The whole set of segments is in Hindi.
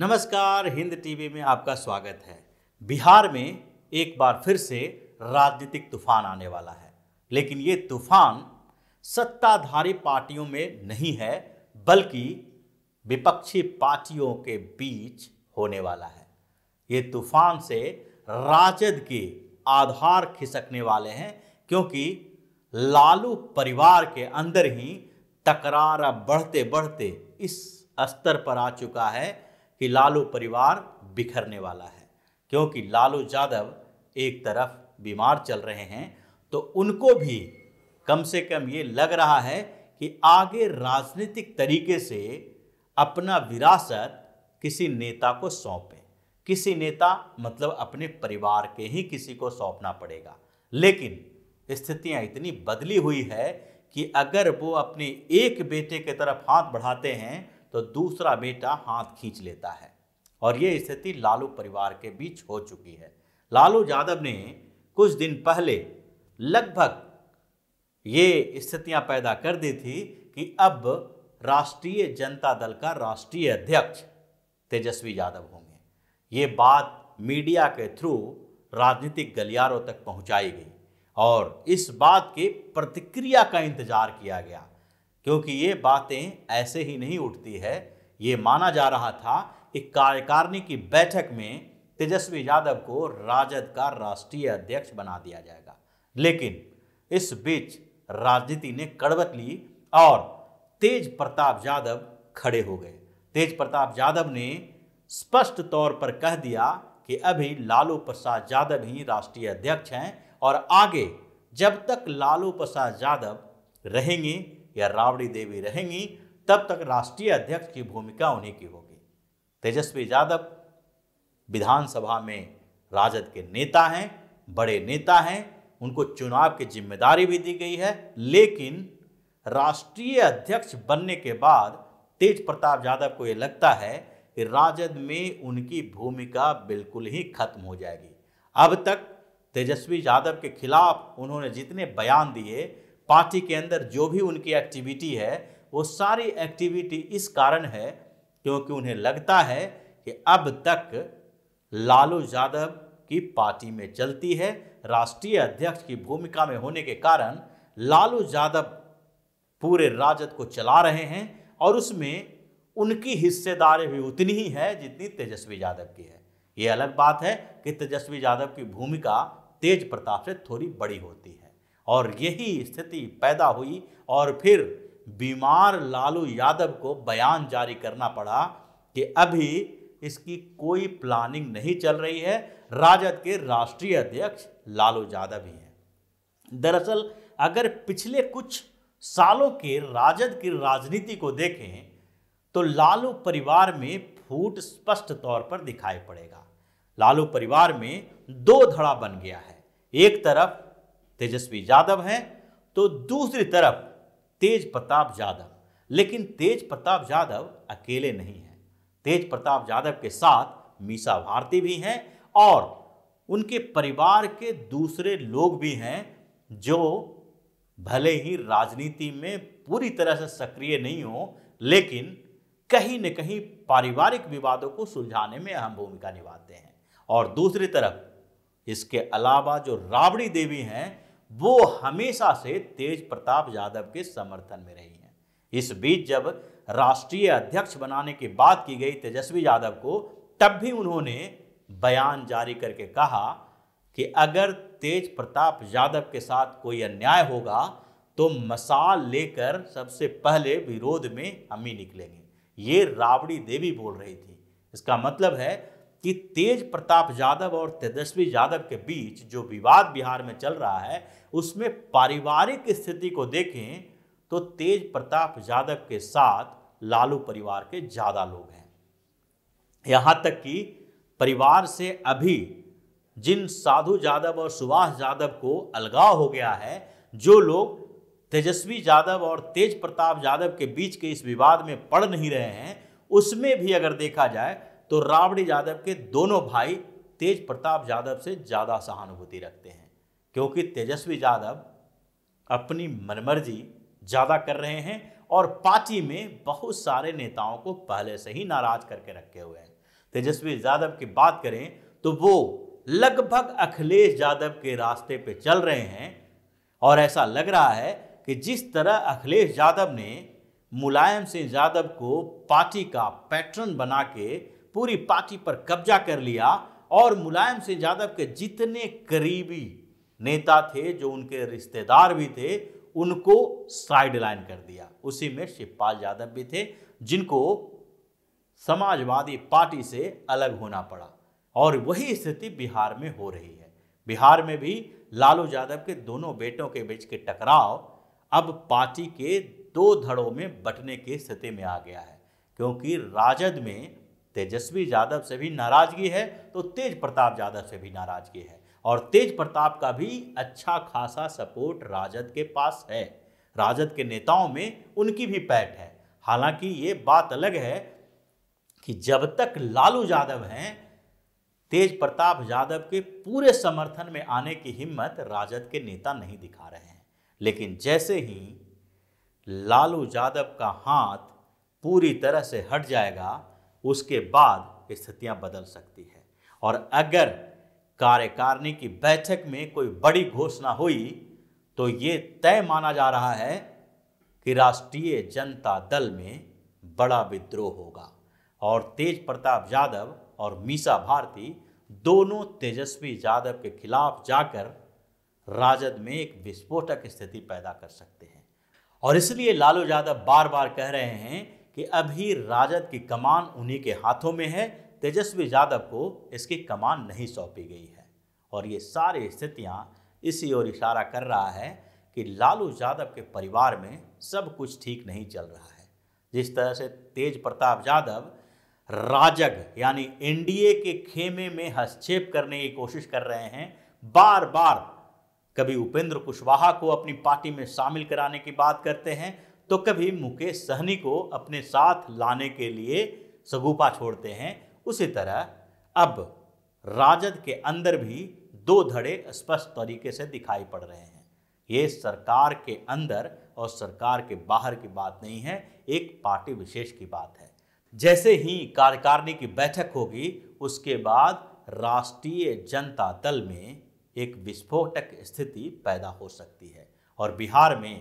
नमस्कार हिंद टीवी में आपका स्वागत है बिहार में एक बार फिर से राजनीतिक तूफान आने वाला है लेकिन ये तूफान सत्ताधारी पार्टियों में नहीं है बल्कि विपक्षी पार्टियों के बीच होने वाला है ये तूफान से राजद के आधार खिसकने वाले हैं क्योंकि लालू परिवार के अंदर ही तकरार बढ़ते बढ़ते इस स्तर पर आ चुका है कि लालू परिवार बिखरने वाला है क्योंकि लालू यादव एक तरफ बीमार चल रहे हैं तो उनको भी कम से कम ये लग रहा है कि आगे राजनीतिक तरीके से अपना विरासत किसी नेता को सौंपें किसी नेता मतलब अपने परिवार के ही किसी को सौंपना पड़ेगा लेकिन स्थितियां इतनी बदली हुई है कि अगर वो अपने एक बेटे के तरफ हाथ बढ़ाते हैं तो दूसरा बेटा हाथ खींच लेता है और ये स्थिति लालू परिवार के बीच हो चुकी है लालू यादव ने कुछ दिन पहले लगभग ये स्थितियां पैदा कर दी थी कि अब राष्ट्रीय जनता दल का राष्ट्रीय अध्यक्ष तेजस्वी यादव होंगे ये बात मीडिया के थ्रू राजनीतिक गलियारों तक पहुंचाई गई और इस बात की प्रतिक्रिया का इंतजार किया गया क्योंकि ये बातें ऐसे ही नहीं उठती है ये माना जा रहा था कि कार्यकारिणी की बैठक में तेजस्वी यादव को राजद का राष्ट्रीय अध्यक्ष बना दिया जाएगा लेकिन इस बीच राजनीति ने कड़वत ली और तेज प्रताप यादव खड़े हो गए तेज प्रताप यादव ने स्पष्ट तौर पर कह दिया कि अभी लालू प्रसाद यादव ही राष्ट्रीय अध्यक्ष हैं और आगे जब तक लालू प्रसाद यादव रहेंगे या राबड़ी देवी रहेंगी तब तक राष्ट्रीय अध्यक्ष की भूमिका उन्हीं की होगी तेजस्वी यादव विधानसभा में राजद के नेता हैं बड़े नेता हैं उनको चुनाव की जिम्मेदारी भी दी गई है लेकिन राष्ट्रीय अध्यक्ष बनने के बाद तेज प्रताप यादव को ये लगता है कि राजद में उनकी भूमिका बिल्कुल ही खत्म हो जाएगी अब तक तेजस्वी यादव के खिलाफ उन्होंने जितने बयान दिए पार्टी के अंदर जो भी उनकी एक्टिविटी है वो सारी एक्टिविटी इस कारण है क्योंकि उन्हें लगता है कि अब तक लालू यादव की पार्टी में चलती है राष्ट्रीय अध्यक्ष की भूमिका में होने के कारण लालू यादव पूरे राजद को चला रहे हैं और उसमें उनकी हिस्सेदारी भी उतनी ही है जितनी तेजस्वी यादव की है ये अलग बात है कि तेजस्वी यादव की भूमिका तेज प्रताप से थोड़ी बड़ी होती है और यही स्थिति पैदा हुई और फिर बीमार लालू यादव को बयान जारी करना पड़ा कि अभी इसकी कोई प्लानिंग नहीं चल रही है राजद के राष्ट्रीय अध्यक्ष लालू यादव ही हैं दरअसल अगर पिछले कुछ सालों के राजद की राजनीति को देखें तो लालू परिवार में फूट स्पष्ट तौर पर दिखाई पड़ेगा लालू परिवार में दो धड़ा बन गया है एक तरफ तेजस्वी यादव हैं तो दूसरी तरफ तेज प्रताप यादव लेकिन तेज प्रताप यादव अकेले नहीं हैं तेज प्रताप यादव के साथ मीसा भारती भी हैं और उनके परिवार के दूसरे लोग भी हैं जो भले ही राजनीति में पूरी तरह से सक्रिय नहीं हो लेकिन कहीं न कहीं पारिवारिक विवादों को सुलझाने में अहम भूमिका निभाते हैं और दूसरी तरफ इसके अलावा जो राबड़ी देवी हैं वो हमेशा से तेज प्रताप यादव के समर्थन में रही हैं इस बीच जब राष्ट्रीय अध्यक्ष बनाने की बात की गई तेजस्वी यादव को तब भी उन्होंने बयान जारी करके कहा कि अगर तेज प्रताप यादव के साथ कोई अन्याय होगा तो मसाल लेकर सबसे पहले विरोध में हम ही निकलेंगे ये राबड़ी देवी बोल रही थी इसका मतलब है कि तेज प्रताप यादव और तेजस्वी यादव के बीच जो विवाद बिहार में चल रहा है उसमें पारिवारिक स्थिति को देखें तो तेज प्रताप यादव के साथ लालू परिवार के ज़्यादा लोग हैं यहाँ तक कि परिवार से अभी जिन साधु यादव और सुभाष यादव को अलगाव हो गया है जो लोग तेजस्वी यादव और तेज प्रताप यादव के बीच के इस विवाद में पड़ नहीं रहे हैं उसमें भी अगर देखा जाए तो राबड़ी यादव के दोनों भाई तेज प्रताप यादव से ज़्यादा सहानुभूति रखते हैं क्योंकि तेजस्वी यादव अपनी मनमर्जी ज़्यादा कर रहे हैं और पार्टी में बहुत सारे नेताओं को पहले से ही नाराज करके रखे हुए हैं तेजस्वी यादव की बात करें तो वो लगभग अखिलेश यादव के रास्ते पे चल रहे हैं और ऐसा लग रहा है कि जिस तरह अखिलेश यादव ने मुलायम सिंह यादव को पार्टी का पैटर्न बना के पूरी पार्टी पर कब्जा कर लिया और मुलायम सिंह यादव के जितने करीबी नेता थे जो उनके रिश्तेदार भी थे उनको साइड लाइन कर दिया उसी में शिवपाल यादव भी थे जिनको समाजवादी पार्टी से अलग होना पड़ा और वही स्थिति बिहार में हो रही है बिहार में भी लालू यादव के दोनों बेटों के बीच के टकराव अब पार्टी के दो धड़ों में बटने की स्थिति में आ गया है क्योंकि राजद में तेजस्वी यादव से भी नाराजगी है तो तेज प्रताप यादव से भी नाराजगी है और तेज प्रताप का भी अच्छा खासा सपोर्ट राजद के पास है राजद के नेताओं में उनकी भी पैठ है हालांकि ये बात अलग है कि जब तक लालू यादव हैं तेज प्रताप यादव के पूरे समर्थन में आने की हिम्मत राजद के नेता नहीं दिखा रहे हैं लेकिन जैसे ही लालू यादव का हाथ पूरी तरह से हट जाएगा उसके बाद स्थितियां बदल सकती है और अगर कार्यकारिणी की बैठक में कोई बड़ी घोषणा हुई तो ये तय माना जा रहा है कि राष्ट्रीय जनता दल में बड़ा विद्रोह होगा और तेज प्रताप यादव और मीसा भारती दोनों तेजस्वी यादव के खिलाफ जाकर राजद में एक विस्फोटक स्थिति पैदा कर सकते हैं और इसलिए लालू यादव बार बार कह रहे हैं कि अभी राजद की कमान उन्हीं के हाथों में है तेजस्वी यादव को इसकी कमान नहीं सौंपी गई है और ये सारी स्थितियाँ इसी ओर इशारा कर रहा है कि लालू यादव के परिवार में सब कुछ ठीक नहीं चल रहा है जिस तरह से तेज प्रताप यादव राजग यानी एनडीए के खेमे में हस्तक्षेप करने की कोशिश कर रहे हैं बार बार कभी उपेंद्र कुशवाहा को अपनी पार्टी में शामिल कराने की बात करते हैं तो कभी मुकेश सहनी को अपने साथ लाने के लिए सगुपा छोड़ते हैं उसी तरह अब राजद के अंदर भी दो धड़े स्पष्ट तरीके से दिखाई पड़ रहे हैं ये सरकार के अंदर और सरकार के बाहर की बात नहीं है एक पार्टी विशेष की बात है जैसे ही कार्यकारिणी की बैठक होगी उसके बाद राष्ट्रीय जनता दल में एक विस्फोटक स्थिति पैदा हो सकती है और बिहार में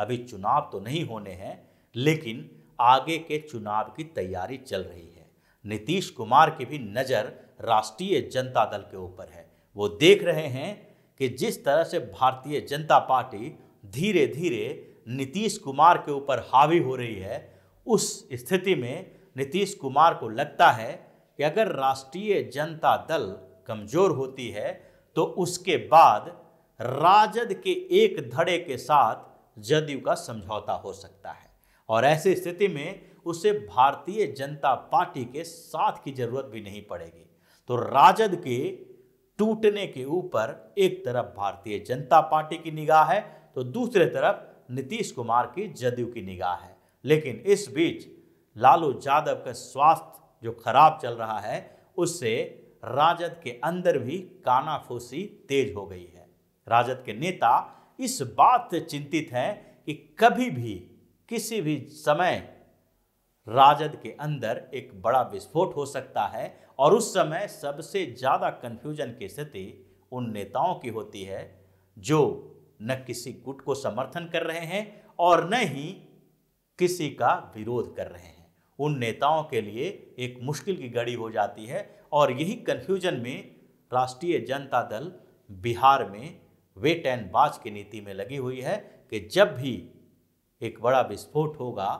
अभी चुनाव तो नहीं होने हैं लेकिन आगे के चुनाव की तैयारी चल रही है नीतीश कुमार की भी नज़र राष्ट्रीय जनता दल के ऊपर है वो देख रहे हैं कि जिस तरह से भारतीय जनता पार्टी धीरे धीरे नीतीश कुमार के ऊपर हावी हो रही है उस स्थिति में नीतीश कुमार को लगता है कि अगर राष्ट्रीय जनता दल कमज़ोर होती है तो उसके बाद राजद के एक धड़े के साथ जदयू का समझौता हो सकता है और ऐसी स्थिति में उसे भारतीय जनता पार्टी के साथ की जरूरत भी नहीं पड़ेगी तो राजद के टूटने के ऊपर एक तरफ भारतीय जनता पार्टी की निगाह है तो दूसरे तरफ नीतीश कुमार की जदयू की निगाह है लेकिन इस बीच लालू यादव का स्वास्थ्य जो खराब चल रहा है उससे राजद के अंदर भी कानाफूसी तेज हो गई है राजद के नेता इस बात से चिंतित हैं कि कभी भी किसी भी समय राजद के अंदर एक बड़ा विस्फोट हो सकता है और उस समय सबसे ज़्यादा कन्फ्यूजन की स्थिति उन नेताओं की होती है जो न किसी गुट को समर्थन कर रहे हैं और न ही किसी का विरोध कर रहे हैं उन नेताओं के लिए एक मुश्किल की घड़ी हो जाती है और यही कन्फ्यूजन में राष्ट्रीय जनता दल बिहार में वेट एंड वाच की नीति में लगी हुई है कि जब भी एक बड़ा विस्फोट होगा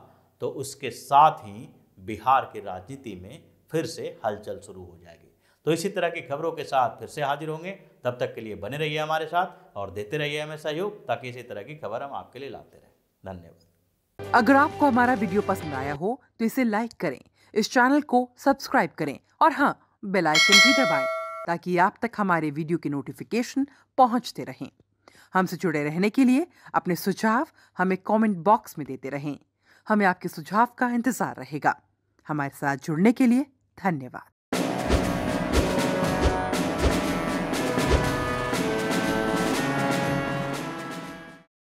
तो उसके साथ ही बिहार की राजनीति में फिर से हलचल शुरू हो जाएगी तो इसी तरह की खबरों के साथ फिर से हाजिर होंगे तब तक के लिए बने रहिए हमारे साथ और देते रहिए हमें सहयोग ताकि इसी तरह की खबर हम आपके लिए लाते रहें धन्यवाद अगर आपको हमारा वीडियो पसंद आया हो तो इसे लाइक करें इस चैनल को सब्सक्राइब करें और हाँ बेलाइकन भी दबाएं ताकि आप तक हमारे वीडियो की नोटिफिकेशन पहुंचते रहें हमसे जुड़े रहने के लिए अपने सुझाव हमें कमेंट बॉक्स में देते रहें हमें आपके सुझाव का इंतज़ार रहेगा हमारे साथ जुड़ने के लिए धन्यवाद